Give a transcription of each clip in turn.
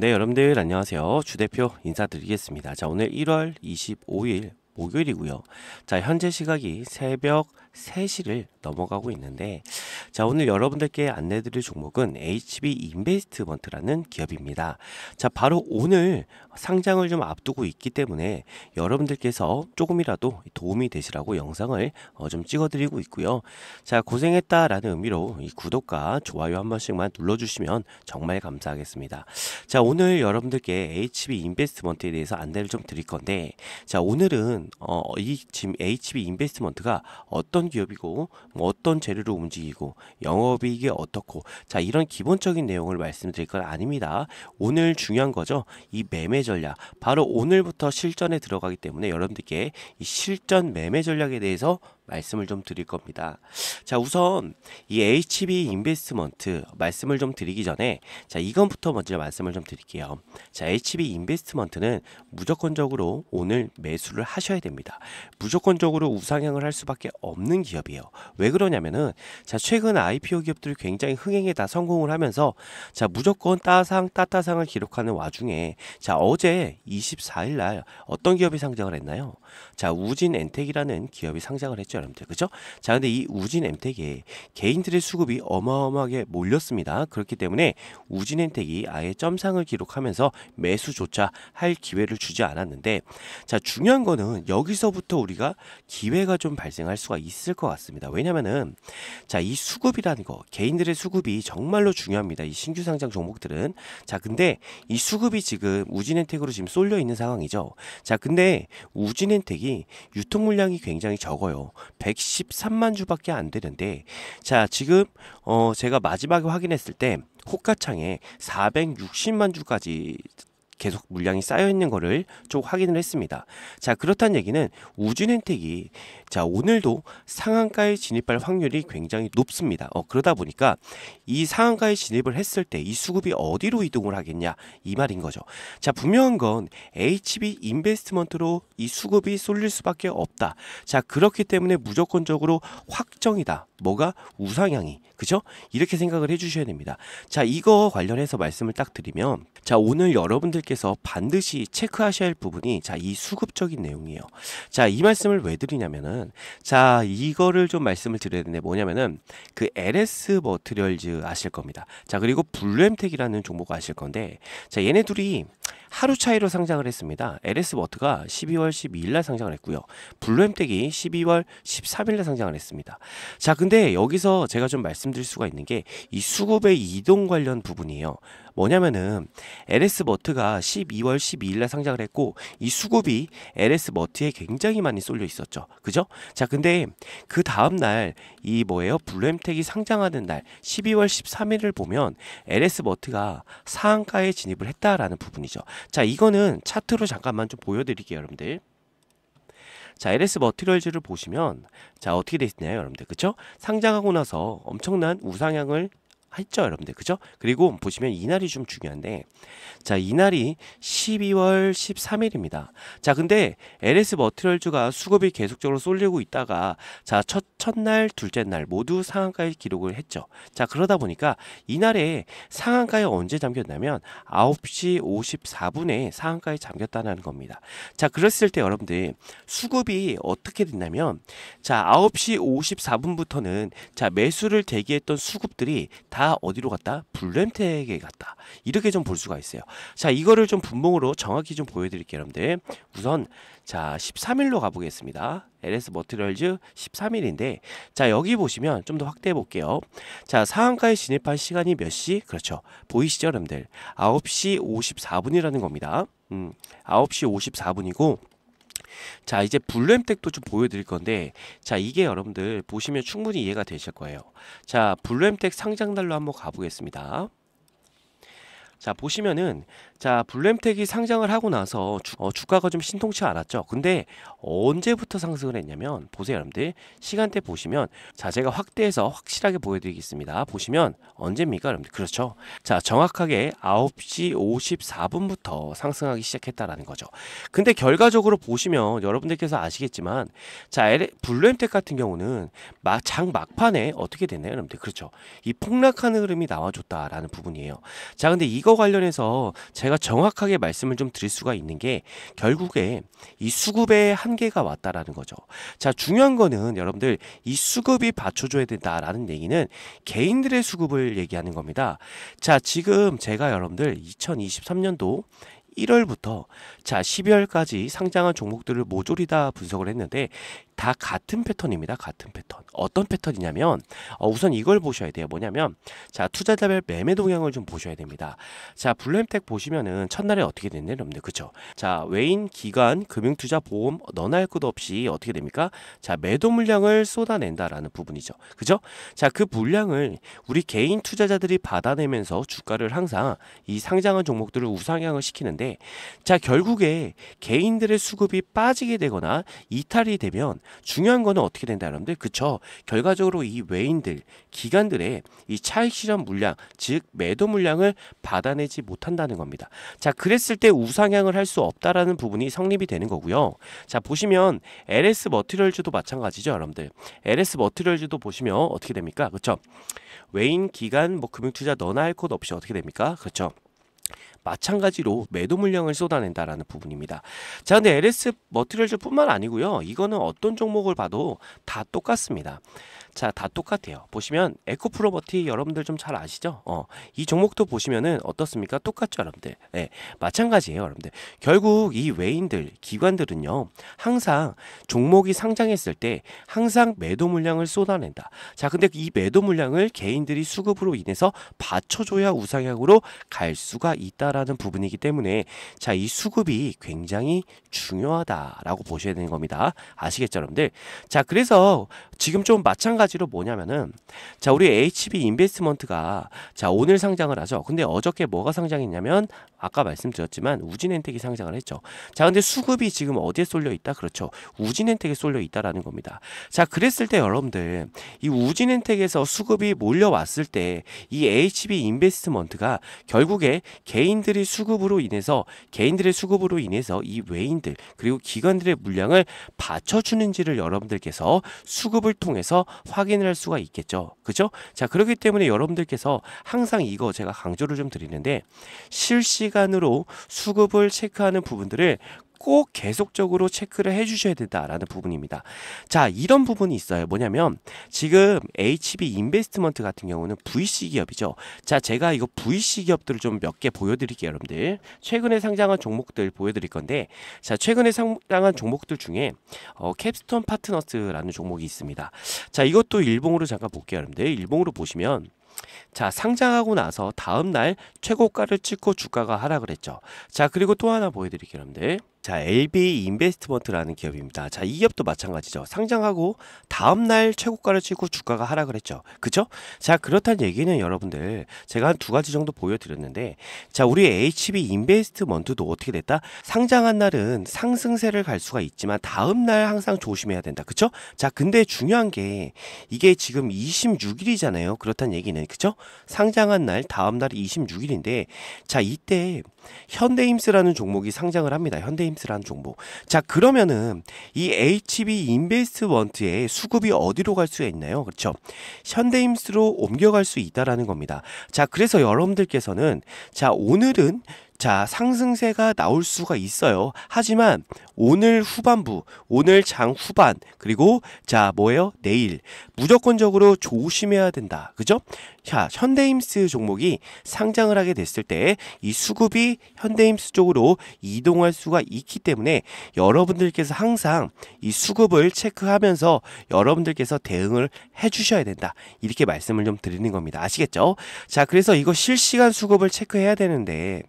네, 여러분들 안녕하세요. 주대표 인사드리겠습니다. 자, 오늘 1월 25일 목요일이고요. 자, 현재 시각이 새벽 3시를 넘어가고 있는데 자, 오늘 여러분들께 안내드릴 종목은 HB 인베스트먼트라는 기업입니다. 자, 바로 오늘 상장을 좀 앞두고 있기 때문에 여러분들께서 조금이라도 도움이 되시라고 영상을 어, 좀 찍어드리고 있고요. 자, 고생했다라는 의미로 이 구독과 좋아요 한 번씩만 눌러주시면 정말 감사하겠습니다. 자, 오늘 여러분들께 HB 인베스트먼트에 대해서 안내를 좀 드릴 건데, 자, 오늘은 어, 이 지금 HB 인베스트먼트가 어떤 기업이고 어떤 재료로 움직이고 영업이익이 어떻고 자 이런 기본적인 내용을 말씀드릴 건 아닙니다. 오늘 중요한 거죠. 이 매매 전략 바로 오늘부터 실전에 들어가기 때문에 여러분들께 이 실전 매매 전략에 대해서 말씀을 좀 드릴 겁니다. 자, 우선 이 HB 인베스트먼트 말씀을 좀 드리기 전에 자, 이건부터 먼저 말씀을 좀 드릴게요. 자, HB 인베스트먼트는 무조건적으로 오늘 매수를 하셔야 됩니다. 무조건적으로 우상향을 할 수밖에 없는 기업이에요. 왜 그러냐면은 자, 최근 IPO 기업들이 굉장히 흥행에 다 성공을 하면서 자, 무조건 따상 따따상을 기록하는 와중에 자, 어제 24일 날 어떤 기업이 상장을 했나요? 자, 우진 엔텍이라는 기업이 상장을 했죠. 여러분들. 그죠? 자, 근데 이 우진 엠텍에 개인들의 수급이 어마어마하게 몰렸습니다. 그렇기 때문에 우진 엠텍이 아예 점상을 기록하면서 매수조차 할 기회를 주지 않았는데 자, 중요한 거는 여기서부터 우리가 기회가 좀 발생할 수가 있을 것 같습니다. 왜냐면은 자, 이 수급이라는 거 개인들의 수급이 정말로 중요합니다. 이 신규 상장 종목들은 자, 근데 이 수급이 지금 우진 엔텍으로 지금 쏠려 있는 상황이죠. 자, 근데 우진 엔텍이 유통 물량이 굉장히 적어요. 113만 주밖에 안 되는데 자 지금 어 제가 마지막에 확인했을 때 호가창에 460만 주까지 계속 물량이 쌓여 있는 거를 쭉 확인을 했습니다. 자, 그렇다는 얘기는 우진 혜택이 자, 오늘도 상한가에 진입할 확률이 굉장히 높습니다. 어, 그러다 보니까 이 상한가에 진입을 했을 때 이 수급이 어디로 이동을 하겠냐 이 말인 거죠. 자, 분명한 건 HB 인베스트먼트로 이 수급이 쏠릴 수밖에 없다. 자, 그렇기 때문에 무조건적으로 확정이다. 뭐가 우상향이 그죠? 이렇게 생각을 해 주셔야 됩니다. 자, 이거 관련해서 말씀을 딱 드리면 자, 오늘 여러분들께 여러분께서 반드시 체크하셔야 할 부분이 자, 이 수급적인 내용이에요. 자, 이 말씀을 왜 드리냐면은 자, 이거를 좀 말씀을 드려야 되는데 뭐냐면은 그 LS 머트리얼즈 아실 겁니다. 자, 그리고 블루엠텍이라는 종목 아실 건데 자, 얘네 둘이 하루 차이로 상장을 했습니다. LS 워트가 12월 12일 날 상장을 했고요. 블루엠텍이 12월 13일 날 상장을 했습니다. 자, 근데 여기서 제가 좀 말씀드릴 수가 있는 게 이 수급의 이동 관련 부분이에요. 뭐냐면은 LS 머트가 12월 12일 날 상장을 했고 이 수급이 LS 머트에 굉장히 많이 쏠려 있었죠. 그죠? 자, 근데 그 다음 날 이 뭐예요? 블루엠텍이 상장하는 날 12월 13일을 보면 LS 머트가 상한가에 진입을 했다라는 부분이죠. 자, 이거는 차트로 잠깐만 좀 보여드릴게요, 여러분들. 자, LS 머티럴즈를 보시면 자, 어떻게 되있나요 여러분들? 그쵸? 상장하고 나서 엄청난 우상향을 했죠, 여러분들. 그죠? 그리고 보시면 이날이 좀 중요한데, 자, 이날이 12월 13일입니다. 자, 근데 LS 머티럴즈가 수급이 계속적으로 쏠리고 있다가, 자, 첫, 첫날, 둘째 날 모두 상한가에 기록을 했죠. 자, 그러다 보니까 이날에 상한가에 언제 잠겼냐면 9시 54분에 상한가에 잠겼다는 겁니다. 자, 그랬을 때 여러분들 수급이 어떻게 됐냐면, 자, 9시 54분부터는 자, 매수를 대기했던 수급들이 다다 어디로 갔다? 블렘텍에 갔다. 이렇게 좀 볼 수가 있어요. 자, 이거를 좀 분봉으로 정확히 좀 보여드릴게요, 여러분들. 우선, 자, 13일로 가보겠습니다. LS 머티리얼즈 13일인데, 자, 여기 보시면 좀 더 확대해 볼게요. 자, 상한가에 진입할 시간이 몇 시? 그렇죠. 보이시죠, 여러분들? 9시 54분이라는 겁니다. 음, 9시 54분이고, 자 이제 블루엠텍도 좀 보여드릴 건데 자 이게 여러분들 보시면 충분히 이해가 되실 거예요 자 블루엠텍 상장 달로 한번 가보겠습니다 자 보시면은 자 블렘텍이 상장을 하고 나서 주, 어, 주가가 좀 신통치 않았죠 근데 언제부터 상승을 했냐면 보세요 여러분들 시간대 보시면 자 제가 확대해서 확실하게 보여드리겠습니다 보시면 언제입니까 여러분들 그렇죠 자 정확하게 9시 54분부터 상승하기 시작했다라는 거죠 근데 결과적으로 보시면 여러분들께서 아시겠지만 자 블렘텍 같은 경우는 막, 장 막판에 어떻게 됐나요 여러분들 그렇죠 이 폭락하는 흐름이 나와줬다라는 부분이에요 자 근데 이거 이거 관련해서 제가 정확하게 말씀을 좀 드릴 수가 있는 게 결국에 이 수급의 한계가 왔다라는 거죠. 자, 중요한 거는 여러분들 이 수급이 받쳐줘야 된다라는 얘기는 개인들의 수급을 얘기하는 겁니다. 자, 지금 제가 여러분들 2023년도 1월부터 자 12월까지 상장한 종목들을 모조리 다 분석을 했는데 다 같은 패턴입니다. 같은 패턴. 어떤 패턴이냐면 어, 우선 이걸 보셔야 돼요. 뭐냐면 자 투자자별 매매 동향을 좀 보셔야 됩니다. 자 블렘텍 보시면은 첫날에 어떻게 됐냐 여러분들 그쵸? 자 외인 기관 금융투자 보험 너나 할 것 없이 어떻게 됩니까? 자 매도 물량을 쏟아낸다라는 부분이죠. 그죠? 자그 물량을 우리 개인 투자자들이 받아내면서 주가를 항상 이 상장한 종목들을 우상향을 시키는데 자 결국에 개인들의 수급이 빠지게 되거나 이탈이 되면 중요한 거는 어떻게 된다 여러분들 그쵸 결과적으로 이 외인들 기관들의 이 차익 실현 물량 즉 매도 물량을 받아내지 못한다는 겁니다 자 그랬을 때 우상향을 할 수 없다라는 부분이 성립이 되는 거고요 자 보시면 LS 머티리얼주도 마찬가지죠 여러분들 LS 머티리얼주도 보시면 어떻게 됩니까 그쵸 외인 기간 뭐 금융투자 너나 할 것 없이 어떻게 됩니까 그쵸 마찬가지로 매도 물량을 쏟아낸다라는 부분입니다. 자, 근데 LS 머티리얼즈뿐만 아니고요. 이거는 어떤 종목을 봐도 다 똑같습니다. 자, 다 똑같아요. 보시면 에코프로버티 여러분들 좀 잘 아시죠? 어, 이 종목도 보시면은 어떻습니까? 똑같죠, 여러분들. 네, 마찬가지예요, 여러분들. 결국 이 외인들, 기관들은요, 항상 종목이 상장했을 때 항상 매도 물량을 쏟아낸다. 자, 근데 이 매도 물량을 개인들이 수급으로 인해서 받쳐줘야 우상향으로 갈 수가 있다. 있다라는 부분이기 때문에 자, 이 수급이 굉장히 중요하다라고 보셔야 되는 겁니다. 아시겠죠, 여러분들? 자, 그래서 지금 좀 마찬가지로 뭐냐면은 자 우리 HB 인베스트먼트가 자 오늘 상장을 하죠. 근데 어저께 뭐가 상장했냐면 아까 말씀드렸지만 우진엔텍이 상장을 했죠. 자 근데 수급이 지금 어디에 쏠려 있다? 그렇죠. 우진엔텍에 쏠려 있다라는 겁니다. 자 그랬을 때 여러분들 이 우진엔텍에서 수급이 몰려왔을 때 이 HB 인베스트먼트가 결국에 개인들이 수급으로 인해서 개인들의 수급으로 인해서 이 외인들 그리고 기관들의 물량을 받쳐주는지를 여러분들께서 수급을 앱을 통해서 확인을 할 수가 있겠죠. 그죠? 자, 그렇기 때문에 여러분들께서 항상 이거 제가 강조를 좀 드리는데 실시간으로 수급을 체크하는 부분들을 꼭 계속적으로 체크를 해주셔야 된다라는 부분입니다. 자, 이런 부분이 있어요. 뭐냐면 지금 HB 인베스트먼트 같은 경우는 VC 기업이죠. 자, 제가 이거 VC 기업들을 좀 몇 개 보여드릴게요, 여러분들. 최근에 상장한 종목들 보여드릴 건데, 자, 최근에 상장한 종목들 중에 어, 캡스톤 파트너스라는 종목이 있습니다. 자, 이것도 일봉으로 잠깐 볼게요, 여러분들. 일봉으로 보시면. 자 상장하고 나서 다음날 최고가를 찍고 주가가 하락을 했죠 자 그리고 또 하나 보여드릴게요 여러분들 자, LB 인베스트먼트라는 기업입니다. 자, 이 기업도 마찬가지죠. 상장하고 다음 날 최고가를 치고 주가가 하락을 했죠. 그쵸? 자, 그렇다는 얘기는 여러분들 제가 한 두 가지 정도 보여드렸는데 자, 우리 HB 인베스트먼트도 어떻게 됐다? 상장한 날은 상승세를 갈 수가 있지만 다음 날 항상 조심해야 된다. 그쵸? 자, 근데 중요한 게 이게 지금 26일이잖아요. 그렇다는 얘기는 그쵸? 상장한 날 다음 날이 26일인데 자, 이때 현대임스라는 종목이 상장을 합니다. 현대 클임스라는 종목. 자, 그러면은 이 HB 인베스트먼트의 수급이 어디로 갈 수 있나요? 그렇죠. 현대임스로 옮겨갈 수 있다라는 겁니다. 자, 그래서 여러분들께서는 자, 오늘은 자, 상승세가 나올 수가 있어요. 하지만 오늘 후반부, 오늘 장 후반, 그리고 자, 뭐예요? 내일. 무조건적으로 조심해야 된다. 그죠? 자, 현대임스 종목이 상장을 하게 됐을 때 이 수급이 현대임스 쪽으로 이동할 수가 있기 때문에 여러분들께서 항상 이 수급을 체크하면서 여러분들께서 대응을 해주셔야 된다. 이렇게 말씀을 좀 드리는 겁니다. 아시겠죠? 자, 그래서 이거 실시간 수급을 체크해야 되는데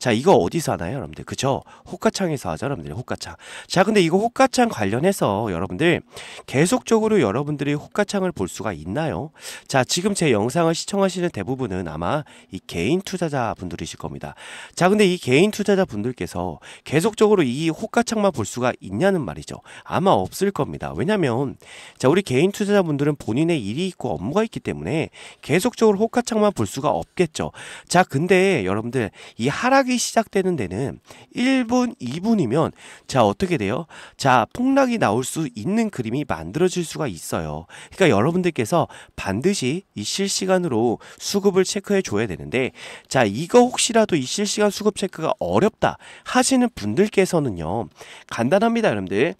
자, 이거 어디서 하나요, 여러분들? 그죠? 호가창에서 하죠, 여러분들. 호가창. 겁 자, 근데 이거 호가창 관련해서 여러분들 계속적으로 여러분들이 호가창을 볼 수가 있나요? 자, 지금 제 영상을 시청하시는 대부분은 아마 이 개인 투자자 분들이실 겁니다. 자, 근데 이 개인 투자자 분들께서 계속적으로 이 호가창만 볼 수가 있냐는 말이죠. 아마 없을 겁니다. 왜냐면 하 자, 우리 개인 투자자 분들은 본인의 일이 있고 업무가 있기 때문에 계속적으로 호가창만 볼 수가 없겠죠. 자, 근데 여러분들 이 하락이 시작되는 데는 1분, 2분이면 자, 자 어떻게 돼요? 자 폭락이 나올 수 있는 그림이 만들어질 수가 있어요. 그러니까 여러분들께서 반드시 이 실시간으로 수급을 체크해 줘야 되는데 자 이거 혹시라도 이 실시간 수급 체크가 어렵다 하시는 분들께서는요 간단합니다 여러분들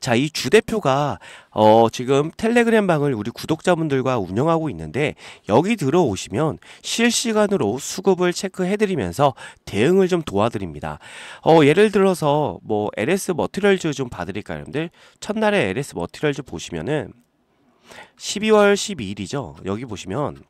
자, 이 주대표가 어, 지금 텔레그램 방을 우리 구독자분들과 운영하고 있는데 여기 들어오시면 실시간으로 수급을 체크해 드리면서 대응을 좀 도와드립니다. 어, 예를 들어서 뭐 LS 머티럴즈 좀 봐드릴까요, 여러분들? 첫날에 LS 머티럴즈 보시면은 12월 12일이죠. 여기 보시면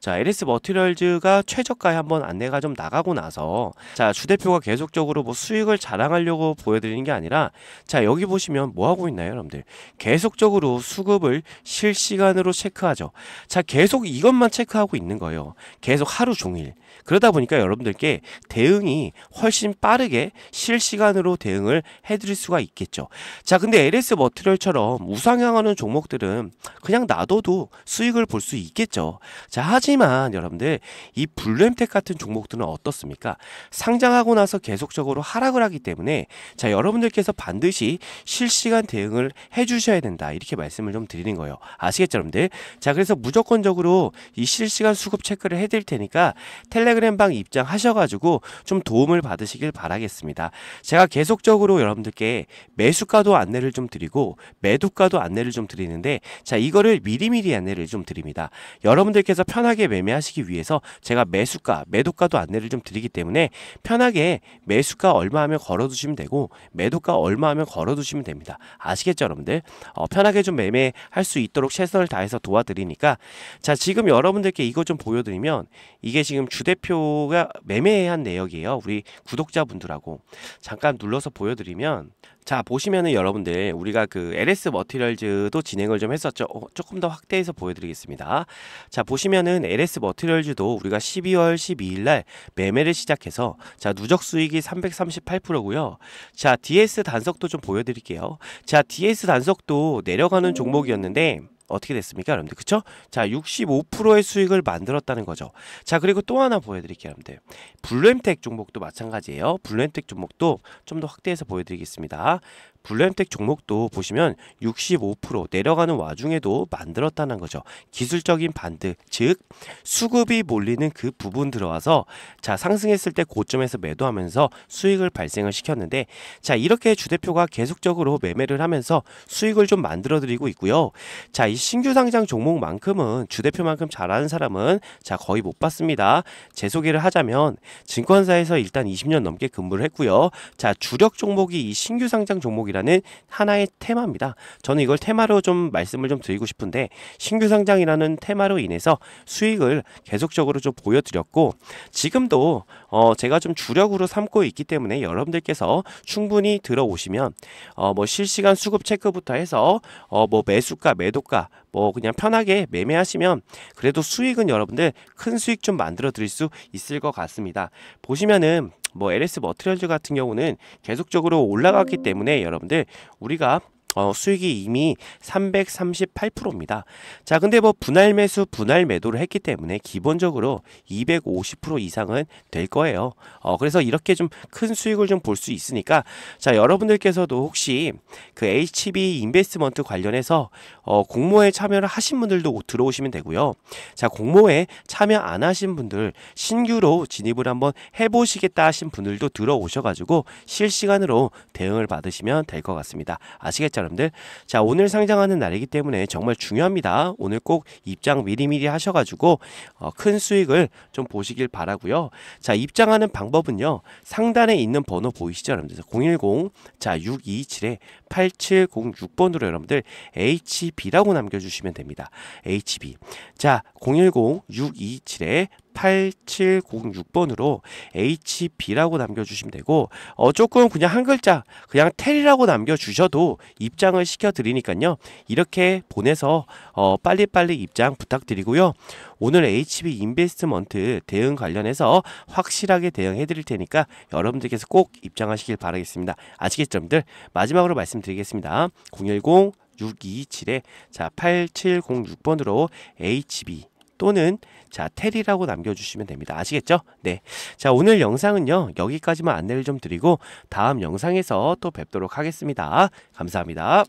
자, LS 머티리얼즈가 최저가에 한번 안내가 좀 나가고 나서 자, 주 대표가 계속적으로 뭐 수익을 자랑하려고 보여드리는 게 아니라 자, 여기 보시면 뭐 하고 있나요, 여러분들? 계속적으로 수급을 실시간으로 체크하죠. 자, 계속 이것만 체크하고 있는 거예요. 계속 하루 종일. 그러다 보니까 여러분들께 대응이 훨씬 빠르게 실시간으로 대응을 해드릴 수가 있겠죠. 자, 근데 LS 머티리얼처럼 우상향하는 종목들은 그냥 놔둬도 수익을 볼 수 있겠죠. 자, 하지 하지만 여러분들 이 블루엠텍 같은 종목들은 어떻습니까? 상장하고 나서 계속적으로 하락을 하기 때문에 자 여러분들께서 반드시 실시간 대응을 해주셔야 된다 이렇게 말씀을 좀 드리는 거예요. 아시겠죠 여러분들? 자 그래서 무조건적으로 이 실시간 수급 체크를 해드릴 테니까 텔레그램방 입장하셔가지고 좀 도움을 받으시길 바라겠습니다. 제가 계속적으로 여러분들께 매수가도 안내를 좀 드리고 매도가도 안내를 좀 드리는데 자 이거를 미리미리 안내를 좀 드립니다. 여러분들께서 편하게 편하게 매매하시기 위해서 제가 매수가, 매도가도 안내를 좀 드리기 때문에 편하게 매수가 얼마 하면 걸어두시면 되고 매도가 얼마 하면 걸어두시면 됩니다. 아시겠죠 여러분들? 어, 편하게 좀 매매할 수 있도록 최선을 다해서 도와드리니까 자 지금 여러분들께 이거 좀 보여드리면 이게 지금 주대표가 매매한 내역이에요. 우리 구독자분들하고 잠깐 눌러서 보여드리면 자 보시면은 여러분들 우리가 그 LS 머티리얼즈도 진행을 좀 했었죠 어, 조금 더 확대해서 보여드리겠습니다 자 보시면은 LS 머티리얼즈도 우리가 12월 12일날 매매를 시작해서 자 누적 수익이 338%고요 자 DS 단속도 좀 보여드릴게요 자 DS 단속도 내려가는 종목이었는데 어떻게 됐습니까? 여러분들. 그쵸? 자, 65%의 수익을 만들었다는 거죠. 자, 그리고 또 하나 보여드릴게요. 여러분들. 블루엠텍 종목도 마찬가지예요. 블루엠텍 종목도 좀 더 확대해서 보여드리겠습니다. 블루엠텍 종목도 보시면 65% 내려가는 와중에도 만들었다는 거죠. 기술적인 반등, 즉 수급이 몰리는 그 부분 들어와서 자 상승했을 때 고점에서 매도하면서 수익을 발생을 시켰는데 자 이렇게 주대표가 계속적으로 매매를 하면서 수익을 좀 만들어드리고 있고요. 자 이 신규 상장 종목만큼은 주대표만큼 잘하는 사람은 자 거의 못 봤습니다. 제 소개를 하자면 증권사에서 일단 20년 넘게 근무를 했고요. 자 주력 종목이 이 신규 상장 종목 행복이라는 하나의 테마입니다. 저는 이걸 테마로 좀 말씀을 좀 드리고 싶은데 신규 상장이라는 테마로 인해서 수익을 계속적으로 좀 보여드렸고 지금도 어 제가 좀 주력으로 삼고 있기 때문에 여러분들께서 충분히 들어오시면 어뭐 실시간 수급 체크부터 해서 어뭐 매수가 매도가 뭐 그냥 편하게 매매하시면 그래도 수익은 여러분들 큰 수익 좀 만들어 드릴 수 있을 것 같습니다. 보시면은 뭐 LS 머트리얼즈 같은 경우는 계속적으로 올라갔기 때문에 여러분들 우리가 어, 수익이 이미 338%입니다. 자, 근데 뭐 분할 매수, 분할 매도를 했기 때문에 기본적으로 250% 이상은 될 거예요. 어, 그래서 이렇게 좀 큰 수익을 좀 볼 수 있으니까 자, 여러분들께서도 혹시 그 HB 인베스먼트 관련해서 어, 공모에 참여를 하신 분들도 들어오시면 되고요. 자, 공모에 참여 안 하신 분들 신규로 진입을 한번 해보시겠다 하신 분들도 들어오셔가지고 실시간으로 대응을 받으시면 될 것 같습니다. 아시겠죠? 여러분들. 자, 오늘 상장하는 날이기 때문에 정말 중요합니다. 오늘 꼭 입장 미리미리 하셔가지고 어, 큰 수익을 좀 보시길 바라고요. 자, 입장하는 방법은요. 상단에 있는 번호 보이시죠, 여러분들? 010 자, 627에 8706번으로 여러분들 HB라고 남겨주시면 됩니다. HB. 자, 010 627에 8706번으로 HB라고 남겨주시면 되고 어, 조금 그냥 한 글자 그냥 텔이라고 남겨주셔도 입장을 시켜드리니까요. 이렇게 보내서 어, 빨리빨리 입장 부탁드리고요. 오늘 HB 인베스트먼트 대응 관련해서 확실하게 대응해 드릴 테니까 여러분들께서 꼭 입장하시길 바라겠습니다. 아시겠죠, 여러분들? 마지막으로 말씀드리겠습니다. 010 627에 자 8706번으로 HB 또는 자, 텔이라고 남겨주시면 됩니다. 아시겠죠? 네. 자, 오늘 영상은요. 여기까지만 안내를 좀 드리고 다음 영상에서 또 뵙도록 하겠습니다. 감사합니다.